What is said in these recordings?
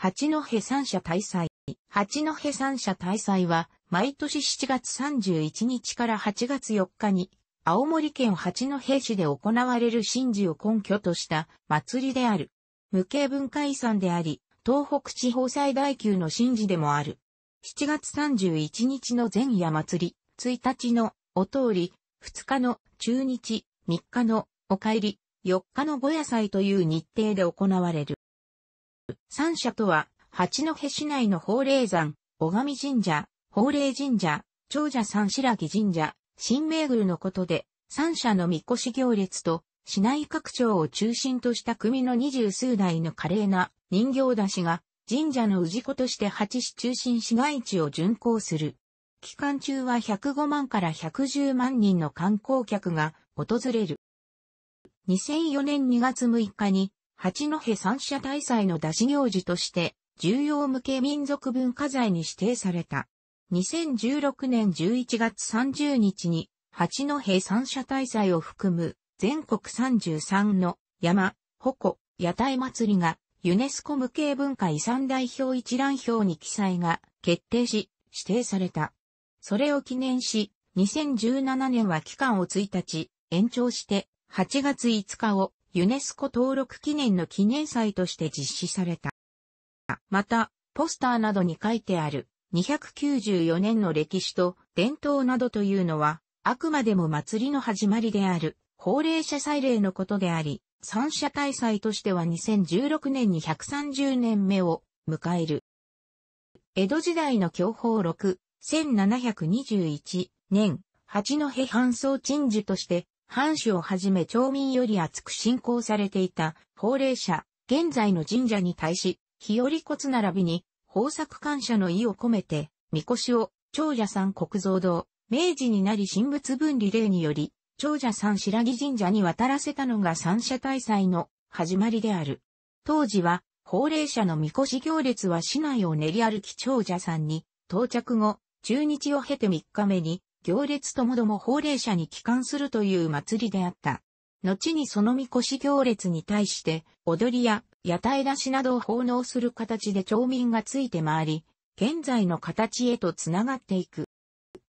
八戸三社大祭。八戸三社大祭は、毎年7月31日から8月4日に、青森県八戸市で行われる神事を根拠とした祭りである。無形文化遺産であり、東北地方最大級の神事でもある。7月31日の前夜祭り、1日のお通り、2日の中日、3日のお帰り、4日のご夜祭という日程で行われる。三社とは、八戸市内の法霊山、小上神社、法霊神社、長者三白木神社、新名宮のことで、三社のみ越し行列と、市内各張を中心とした組の二十数台の華麗な人形出しが、神社の氏子として八市中心市街地を巡行する。期間中は105万から110万人の観光客が訪れる。2004年2月6日に八戸三社大祭の出し行事として、重要無形民族文化財に指定された。2016年11月30日に、八戸三社大祭を含む、全国33の山、鉾、屋台祭りが、ユネスコ無形文化遺産代表一覧表に記載が決定し、指定された。それを記念し、2017年は期間を1日、延長して、8月5日をユネスコ登録記念の記念祭として実施された。また、ポスターなどに書いてある294年の歴史と伝統などというのは、あくまでも祭りの始まりである、法令者祭礼のことであり、三者大祭としては2016年に130年目を迎える。江戸時代の教法6、1721年、八戸半層鎮守として藩主をはじめ町民より厚く信仰されていた法令者、現在の神社に対し、日和骨並びに、豊作感謝の意を込めて、御輿を、長者さん国蔵堂、明治になり神仏分離令により、長者さん白木神社に渡らせたのが三社大祭の始まりである。当時は、法令者の御輿行列は市内を練り歩き長者さんに、到着後、中日を経て3日目に、行列ともども法令者に帰還するという祭りであった。後にそのみこし行列に対して、踊りや屋台出しなどを奉納する形で町民がついて回り、現在の形へとつながっていく。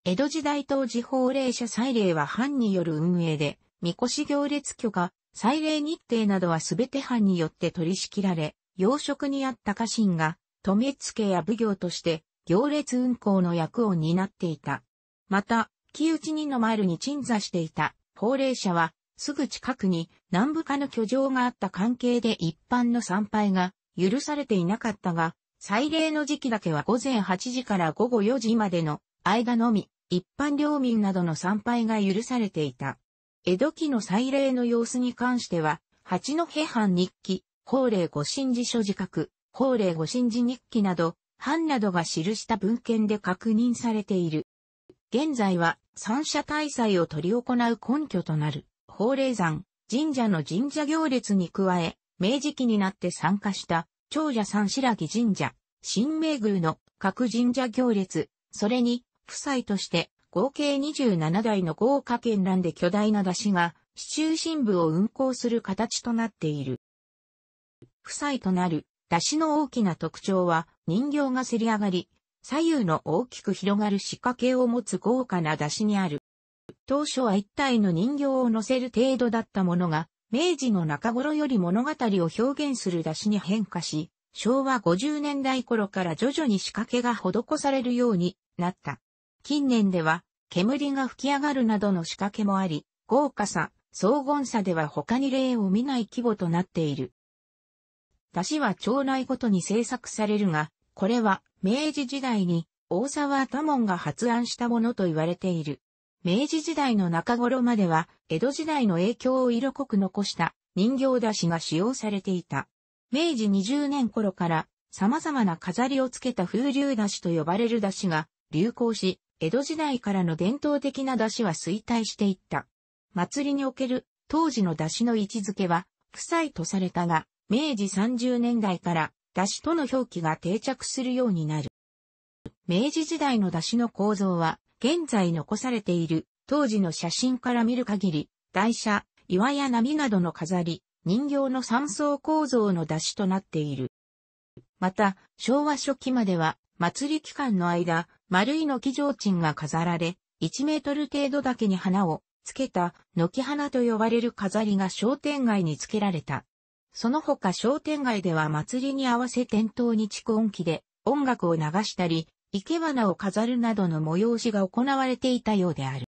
江戸時代当時法令者祭礼は藩による運営で、みこし行列許可、祭礼日程などはすべて藩によって取り仕切られ、養殖にあった家臣が、止め付けや奉行として、行列運行の役を担っていた。また、木内人のマイルに鎮座していた高齢者は、すぐ近くに南部下の居城があった関係で一般の参拝が許されていなかったが、祭礼の時期だけは午前8時から午後4時までの間のみ、一般領民などの参拝が許されていた。江戸期の祭礼の様子に関しては、八戸藩日記、法令御神事書自覚、法令御神事日記など、藩などが記した文献で確認されている。現在は三社大祭を取り行う根拠となる、法霊山、神社の神社行列に加え、明治期になって参加した、長者三白木神社、新明宮の各神社行列、それに、夫妻として合計27台の豪華絢爛で巨大な出しが、市中心部を運行する形となっている。夫妻となる、出しの大きな特徴は、人形がせり上がり、左右の大きく広がる仕掛けを持つ豪華な出しにある。当初は一体の人形を乗せる程度だったものが、明治の中頃より物語を表現する出しに変化し、昭和50年代頃から徐々に仕掛けが施されるようになった。近年では、煙が吹き上がるなどの仕掛けもあり、豪華さ、荘厳さでは他に例を見ない規模となっている。出汁は町内ごとに制作されるが、これは明治時代に大沢多門が発案したものと言われている。明治時代の中頃までは江戸時代の影響を色濃く残した人形出しが使用されていた。明治20年頃から様々な飾りをつけた風流出しと呼ばれる出しが流行し、江戸時代からの伝統的な出しは衰退していった。祭りにおける当時の出しの位置づけは、臭いとされたが、明治30年代から出汁との表記が定着するようになる。明治時代の出汁の構造は、現在残されている当時の写真から見る限り、台車、岩や波などの飾り、人形の三層構造の出汁となっている。また、昭和初期までは、祭り期間の間、丸いの木上鎮が飾られ、1メートル程度だけに花をつけた軒花と呼ばれる飾りが商店街につけられた。その他商店街では祭りに合わせ店頭に蓄音機で音楽を流したり、生け花を飾るなどの催しが行われていたようである。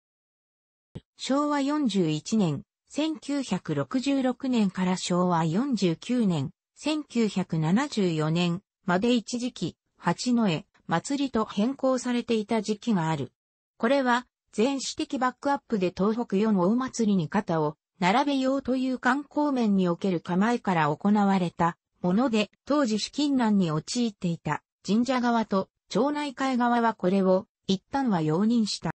昭和41年、1966年から昭和49年、1974年まで一時期、八絵、祭りと変更されていた時期がある。これは、全史的バックアップで東北四大祭りに肩を並べようという観光面における構えから行われたもので、当時資金難に陥っていた神社側と町内会側はこれを一旦は容認した。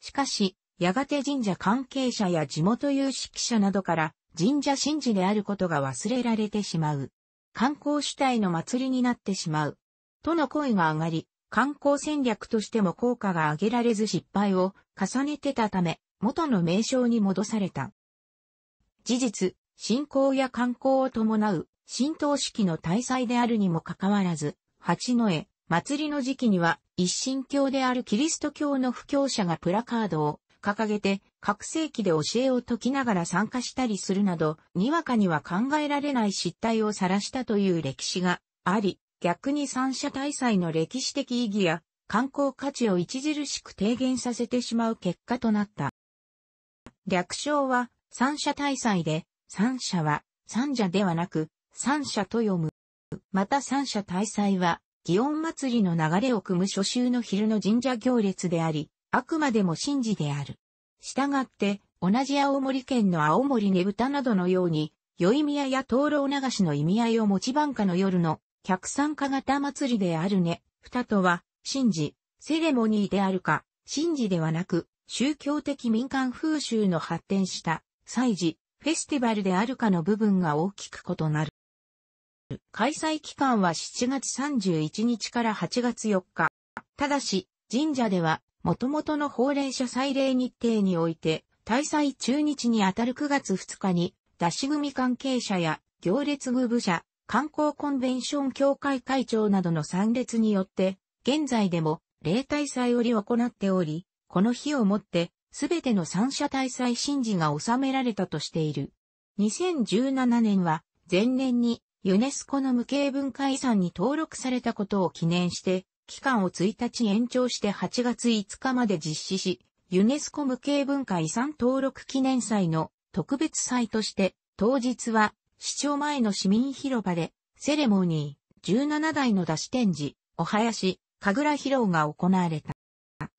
しかし、やがて神社関係者や地元有識者などから神社神事であることが忘れられてしまう。観光主体の祭りになってしまう。との声が上がり、観光戦略としても効果が上げられず失敗を重ねてたため、元の名称に戻された。事実、信仰や観光を伴う、神道式の大祭であるにもかかわらず、八の絵、祭りの時期には、一神教であるキリスト教の布教者がプラカードを掲げて、各世紀で教えを解きながら参加したりするなど、にわかには考えられない失態を晒したという歴史があり、逆に三者大祭の歴史的意義や観光価値を著しく低減させてしまう結果となった。略称は三者大祭で、三者は三者ではなく三者と読む。また三者大祭は、祇園祭りの流れを組む初秋の昼の神社行列であり、あくまでも神事である。したがって、同じ青森県の青森ねぶたなどのように、宵宮や灯籠流しの意味合いを持ち番下の夜の客参加型祭りであるね。二とは、神事、セレモニーであるか、神事ではなく、宗教的民間風習の発展した祭事、フェスティバルであるかの部分が大きく異なる。開催期間は7月31日から8月4日。ただし、神社では、元々の法令者祭礼日程において、大祭中日にあたる9月2日に、出し組関係者や、行列具部者、観光コンベンション協会会長などの参列によって、現在でも、例大祭より行っており、この日をもって、すべての三者大祭神事が収められたとしている。2017年は、前年にユネスコの無形文化遺産に登録されたことを記念して、期間を1日延長して8月5日まで実施し、ユネスコ無形文化遺産登録記念祭の特別祭として、当日は市庁前の市民広場で、セレモニー、17台の出し展示、お囃子、神楽披露が行われた。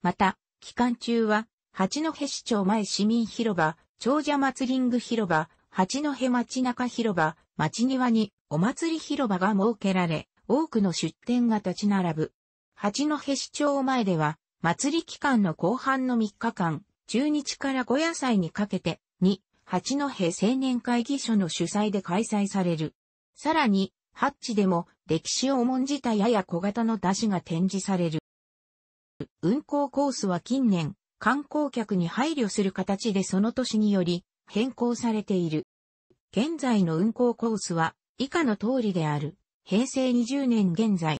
また、期間中は、八戸市町前市民広場、長者祭リング広場、八戸町中広場、町庭にお祭り広場が設けられ、多くの出店が立ち並ぶ。八戸市町前では、祭り期間の後半の3日間、中日から5野菜にかけて、に、八戸青年会議所の主催で開催される。さらに、ハッチでも歴史を重んじたやや小型の出汁が展示される。運行コースは近年、観光客に配慮する形でその年により変更されている。現在の運行コースは以下の通りである。平成20年現在、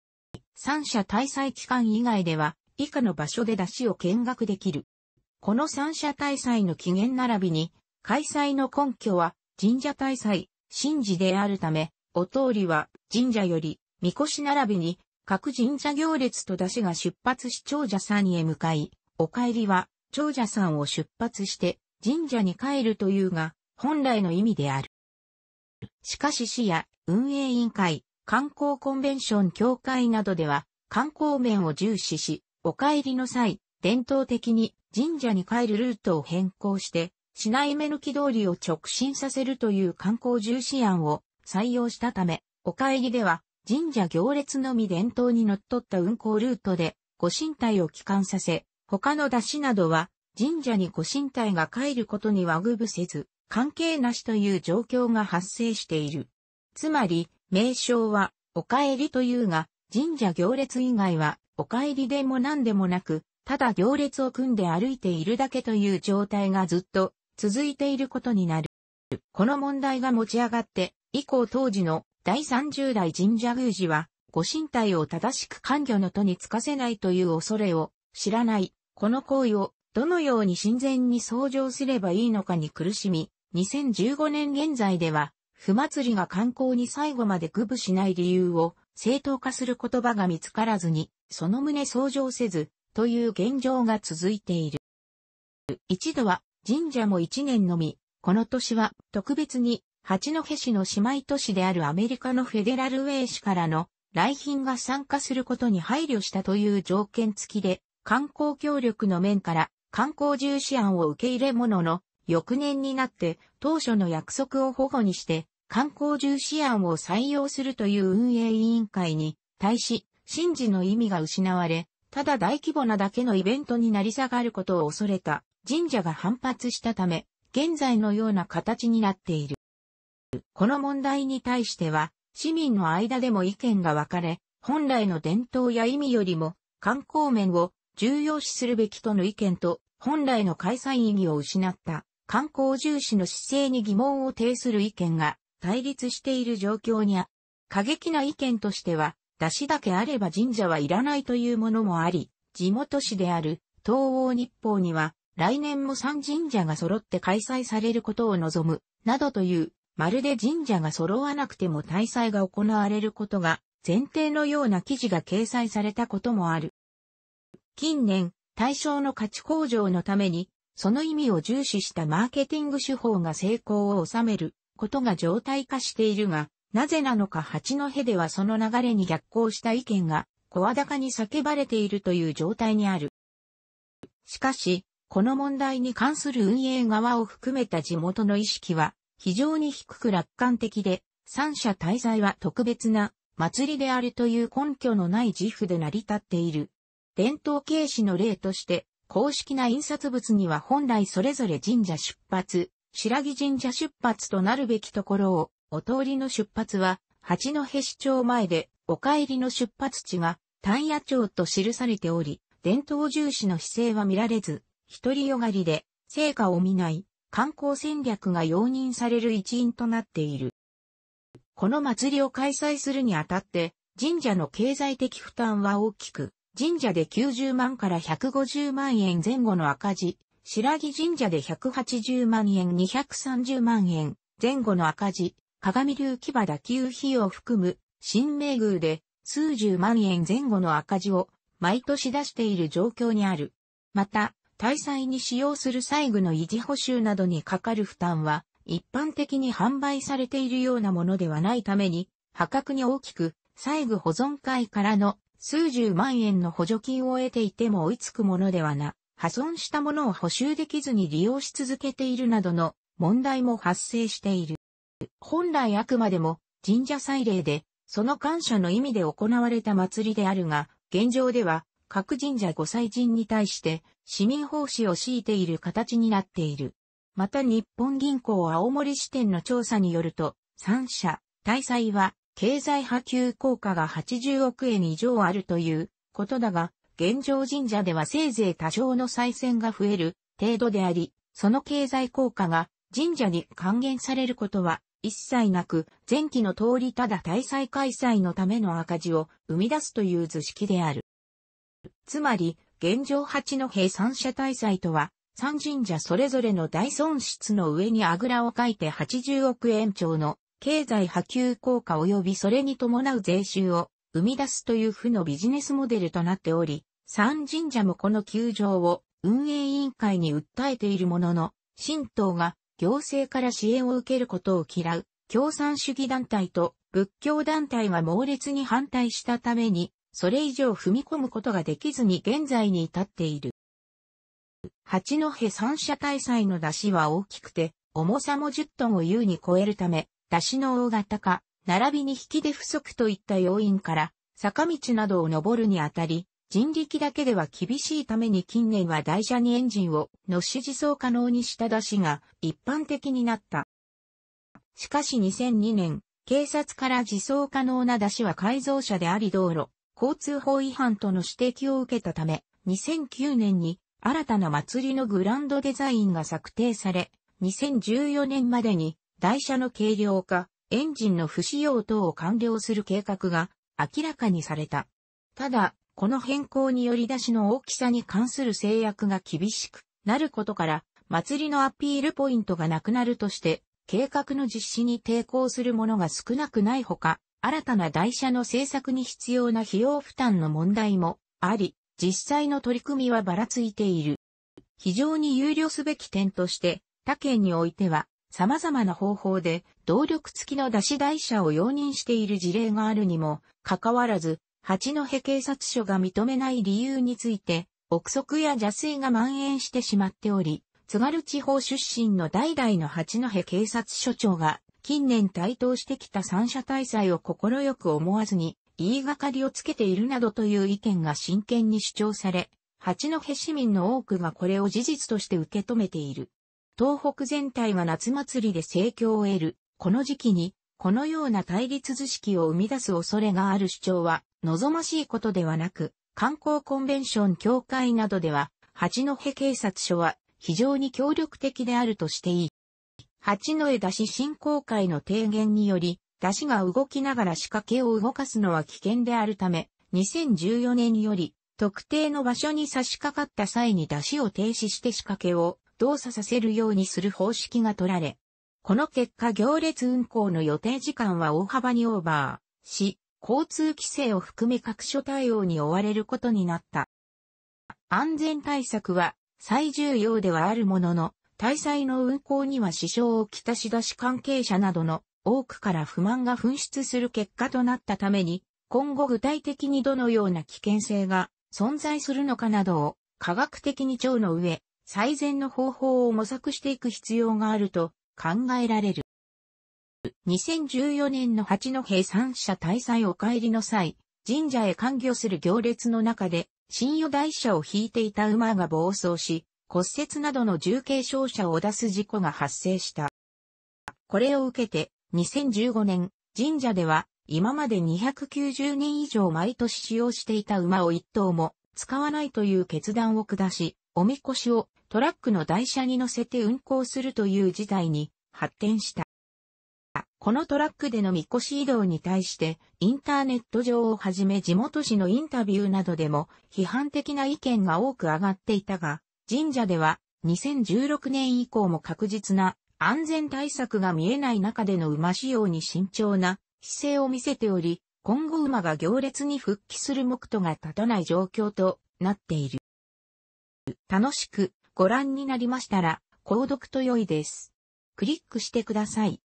三社滞在期間以外では以下の場所で出汁を見学できる。この三社滞在の起源並びに、開催の根拠は神社滞在、神事であるため、お通りは神社より、みこし並びに各神社行列と出しが出発し長者さんへ向かい、お帰りは長者さんを出発して神社に帰るというが、本来の意味である。しかし市や運営委員会、観光コンベンション協会などでは、観光面を重視し、お帰りの際、伝統的に神社に帰るルートを変更して、市内目抜き通りを直進させるという観光重視案を採用したため、お帰りでは神社行列のみ伝統に則っった運行ルートで、ご神体を帰還させ、他の出しなどは、神社にご神体が帰ることにはぐぶせず、関係なしという状況が発生している。つまり、名称は、お帰りというが、神社行列以外は、お帰りでも何でもなく、ただ行列を組んで歩いているだけという状態がずっと続いていることになる。この問題が持ち上がって、以降当時の第30代神社宮司は、ご身体を正しく官魚の都につかせないという恐れを知らない、この行為をどのように神前に相乗すればいいのかに苦しみ、2015年現在では、不祭りが観光に最後まで愚部しない理由を正当化する言葉が見つからずに、その旨相乗せず、という現状が続いている。一度は神社も一年のみ、この年は特別に八戸市の姉妹都市であるアメリカのフェデラルウェイ市からの来賓が参加することに配慮したという条件付きで、観光協力の面から観光重視案を受け入れものの、翌年になって当初の約束を保護にして、観光重視案を採用するという運営委員会に対し、真事の意味が失われ、ただ大規模なだけのイベントになり下がることを恐れた神社が反発したため、現在のような形になっている。この問題に対しては、市民の間でも意見が分かれ、本来の伝統や意味よりも、観光面を重要視するべきとの意見と、本来の開催意義を失った観光重視の姿勢に疑問を呈する意見が対立している状況にあ、過激な意見としては、出しだけあれば神社はいらないというものもあり、地元紙である東欧日報には、来年も3神社が揃って開催されることを望む、などというまるで神社が揃わなくても大祭が行われることが前提のような記事が掲載されたこともある。近年、対象の価値向上のために、その意味を重視したマーケティング手法が成功を収めることが常態化しているが、なぜなのか八戸ではその流れに逆行した意見が、声高に叫ばれているという状態にある。しかし、この問題に関する運営側を含めた地元の意識は非常に低く楽観的で、三者滞在は特別な祭りであるという根拠のない自負で成り立っている。伝統形式の例として、公式な印刷物には本来それぞれ神社出発、白木神社出発となるべきところを、お通りの出発は、八戸市町前で、お帰りの出発地が、丹野町と記されており、伝統重視の姿勢は見られず、一人よがりで、成果を見ない、観光戦略が容認される一因となっている。この祭りを開催するにあたって、神社の経済的負担は大きく、神社で90万から150万円前後の赤字、白木神社で180万円230万円前後の赤字、鏡流牙打球費を含む新名宮で数十万円前後の赤字を毎年出している状況にある。また、大祭に使用する細具の維持補修などにかかる負担は、一般的に販売されているようなものではないために、破格に大きく、細具保存会からの数十万円の補助金を得ていても追いつくものではな、破損したものを補修できずに利用し続けているなどの問題も発生している。本来あくまでも神社祭礼で、その感謝の意味で行われた祭りであるが、現状では各神社御祭神に対して市民奉仕を強いている形になっている。また日本銀行青森支店の調査によると、3社、大祭は経済波及効果が80億円以上あるということだが、現状神社ではせいぜい多少の再選が増える程度であり、その経済効果が神社に還元されることは一切なく、前期の通りただ大祭開催のための赤字を生み出すという図式である。つまり、現状八兵三者大祭とは、三神社それぞれの大損失の上にあぐらをかいて80億円超の経済波及効果及びそれに伴う税収を生み出すという負のビジネスモデルとなっており、三神社もこの窮状を運営委員会に訴えているものの、神道が行政から支援を受けることを嫌う共産主義団体と仏教団体が猛烈に反対したためにそれ以上踏み込むことができずに現在に至っている。八戸三社大祭の出汁は大きくて、重さも10トンを優に超えるため、出汁の大型化、並びに引き出不足といった要因から、坂道などを登るにあたり、人力だけでは厳しいために近年は台車にエンジンをのし自走可能にした出しが一般的になった。しかし2002年、警察から自走可能な出しは改造車であり道路、交通法違反との指摘を受けたため、2009年に新たな祭りのグランドデザインが策定され、2014年までに台車の軽量化、エンジンの不使用等を完了する計画が明らかにされた。ただ、この変更により出しの大きさに関する制約が厳しくなることから、祭りのアピールポイントがなくなるとして、計画の実施に抵抗するものが少なくないほか、新たな台車の製作に必要な費用負担の問題もあり、実際の取り組みはばらついている。非常に憂慮すべき点として、他県においては、様々な方法で動力付きの出し台車を容認している事例があるにも、かかわらず、八戸警察署が認めない理由について、憶測や邪推が蔓延してしまっており、津軽地方出身の代々の八戸警察署長が近年台頭してきた三者大祭を快く思わずに、言いがかりをつけているなどという意見が真剣に主張され、八戸市民の多くがこれを事実として受け止めている。東北全体が夏祭りで盛況を得る、この時期に、このような対立図式を生み出す恐れがある主張は、望ましいことではなく、観光コンベンション協会などでは、八戸警察署は非常に協力的であるとしていい。八の枝市振興会の提言により、出しが動きながら仕掛けを動かすのは危険であるため、2014年より、特定の場所に差し掛かった際に出しを停止して仕掛けを動作させるようにする方式が取られ、この結果行列運行の予定時間は大幅にオーバーし、交通規制を含め各所対応に追われることになった。安全対策は最重要ではあるものの、大祭の運行には支障をきたし出し関係者などの多くから不満が噴出する結果となったために、今後具体的にどのような危険性が存在するのかなどを科学的に調の上、最善の方法を模索していく必要があると考えられる。2014年の八戸三社大祭お帰りの際、神社へ歓迎する行列の中で、新予大社を引いていた馬が暴走し、骨折などの重軽傷者を出す事故が発生した。これを受けて、2015年、神社では、今まで290人以上毎年使用していた馬を一頭も使わないという決断を下し、おみこしをトラックの台車に乗せて運行するという事態に発展した。このトラックでのみこし移動に対して、インターネット上をはじめ地元紙のインタビューなどでも批判的な意見が多く上がっていたが、神社では2016年以降も確実な安全対策が見えない中での馬仕様に慎重な姿勢を見せており、今後馬が行列に復帰する目途が立たない状況となっている。楽しくご覧になりましたら、購読と良いです。クリックしてください。